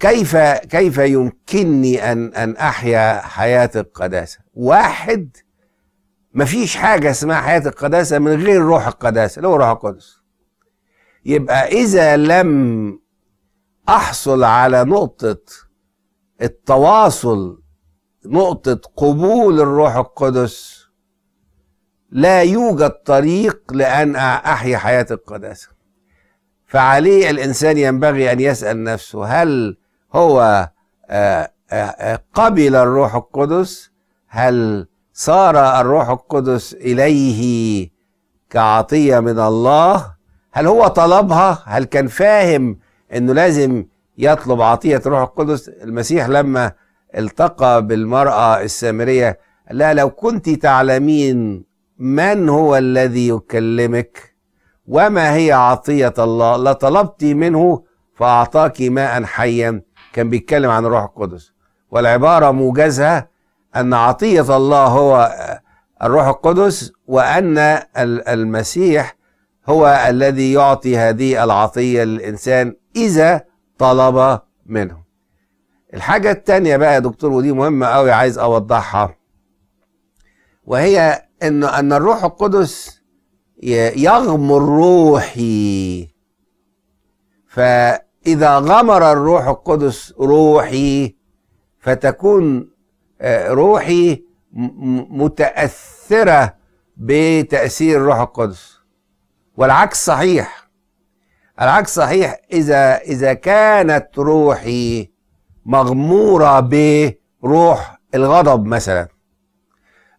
كيف كيف يمكنني ان ان احيا حياه القداسه؟ واحد مفيش حاجه اسمها حياه القداسه من غير روح القداسه اللي هو روح القدس. يبقى اذا لم احصل على نقطه التواصل نقطه قبول الروح القدس لا يوجد طريق لان احيا حياه القداسه. فعليه الانسان ينبغي ان يسال نفسه هل هو آه، آه، آه، قبل الروح القدس هل صار الروح القدس اليه كعطيه من الله هل هو طلبها هل كان فاهم انه لازم يطلب عطيه روح القدس المسيح لما التقى بالمراه السامريه قال لها لو كنت تعلمين من هو الذي يكلمك وما هي عطيه الله لطلبت منه فاعطاك ماء حيا كان بيتكلم عن الروح القدس والعبارة موجزه أن عطية الله هو الروح القدس وأن المسيح هو الذي يعطي هذه العطية للإنسان إذا طلب منه الحاجة الثانيه بقى يا دكتور ودي مهمة قوي عايز أوضحها وهي أن أن الروح القدس يغمر روحي إذا غمر الروح القدس روحي فتكون آه، روحي متأثرة بتأثير الروح القدس والعكس صحيح العكس صحيح إذا إذا كانت روحي مغمورة بروح الغضب مثلا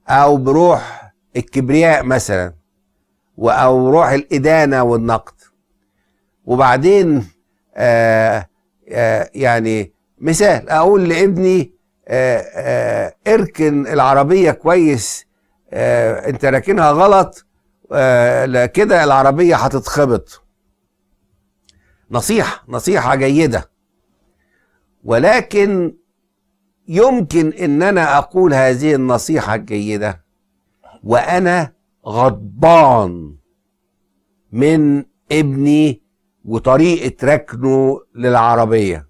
أو بروح الكبرياء مثلا أو روح الإدانة والنقد وبعدين آآ آه، آآ آه، يعني مثال اقول لابني آآ آه، اركن العربيه كويس انت راكنها غلط كده العربيه هتتخبط نصيحه نصيحه جيده ولكن يمكن ان انا اقول هذه النصيحه الجيده وانا غضبان من ابني وطريقه ركنه للعربيه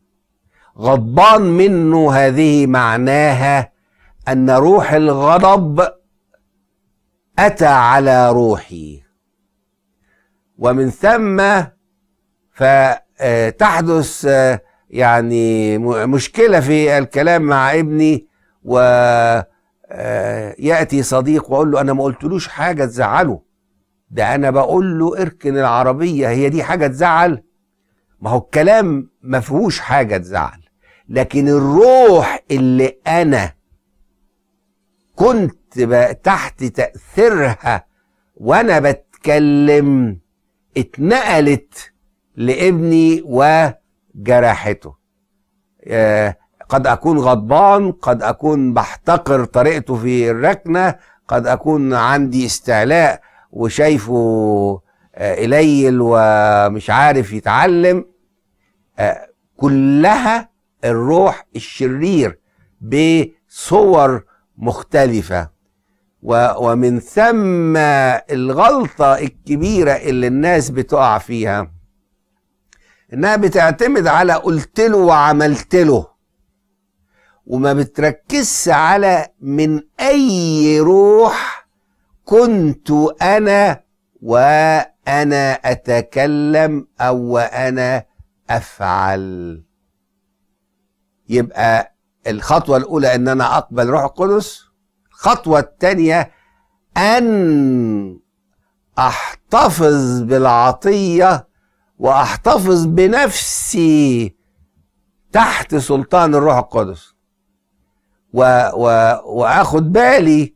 غضبان منه هذه معناها ان روح الغضب اتى على روحي ومن ثم فتحدث آه، آه، يعني مشكله في الكلام مع ابني و آه، ياتي صديق واقول له انا ما قلتلوش حاجه تزعله ده انا بقول له اركن العربيه هي دي حاجه تزعل ما هو الكلام ما فيهوش حاجه تزعل لكن الروح اللي انا كنت تحت تاثيرها وانا بتكلم اتنقلت لابني وجرحته آه، قد اكون غضبان قد اكون بحتقر طريقته في الركنه قد اكون عندي استعلاء وشايفه آه، قليل ومش عارف يتعلم آه، كلها الروح الشرير بصور مختلفة ومن ثم الغلطة الكبيرة اللي الناس بتقع فيها انها بتعتمد على قلت له وعملت له وما بتركزش على من اي روح كنت أنا وأنا أتكلم أو وأنا أفعل يبقى الخطوة الأولى إن أنا أقبل روح القدس الخطوة الثانية أن أحتفظ بالعطية وأحتفظ بنفسي تحت سلطان الروح القدس و و وآخد بالي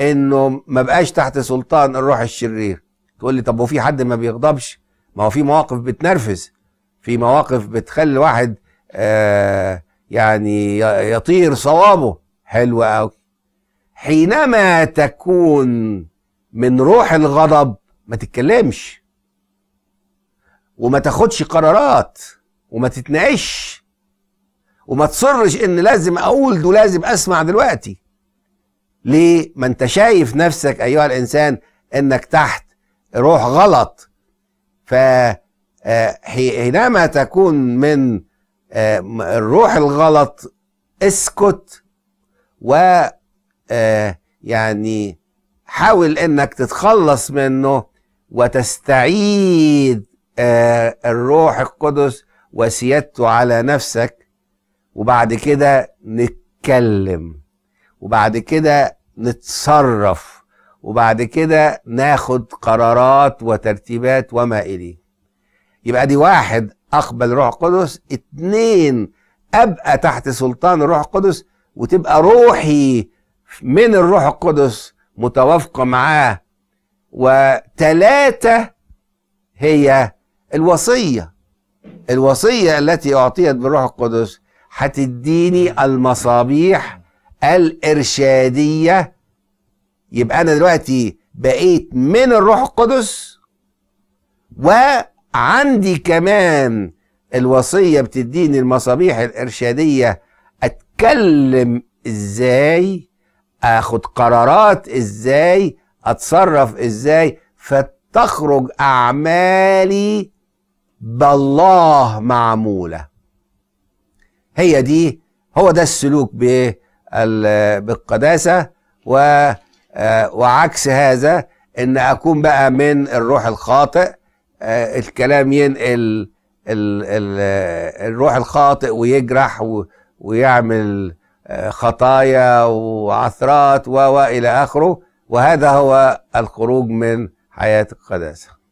انه ما بقاش تحت سلطان الروح الشرير تقول لي طب وفي حد ما بيغضبش ما هو في مواقف بتنرفز في مواقف بتخلي الواحد آه يعني يطير صوابه حلو قوي حينما تكون من روح الغضب ما تتكلمش وما تاخدش قرارات وما تتناقش وما تصرش ان لازم اقول ده لازم اسمع دلوقتي ليه ما انت شايف نفسك ايها الانسان انك تحت روح غلط ف حينما آه، تكون من آه، الروح الغلط اسكت و آه، يعني حاول انك تتخلص منه وتستعيد الروح القدس وسيادته على نفسك وبعد كده نتكلم وبعد كده نتصرف وبعد كده ناخد قرارات وترتيبات وما إليه يبقى دي واحد أقبل روح قدس اتنين أبقى تحت سلطان الروح القدس وتبقى روحي من الروح القدس متوافقة معاه وتلاتة هي الوصية الوصية التي أعطيت بالروح القدس هتديني المصابيح الارشاديه يبقى انا دلوقتي بقيت من الروح القدس وعندي كمان الوصيه بتديني المصابيح الارشاديه اتكلم ازاي اخد قرارات ازاي اتصرف ازاي فتخرج اعمالي بالله معموله هي دي هو ده السلوك بايه بالقداسة و آه، وعكس هذا ان اكون بقى من الروح الخاطئ آه، الكلام ينقل الروح الخاطئ ويجرح ويعمل آه، خطايا وعثرات والى اخره وهذا هو الخروج من حياه القداسه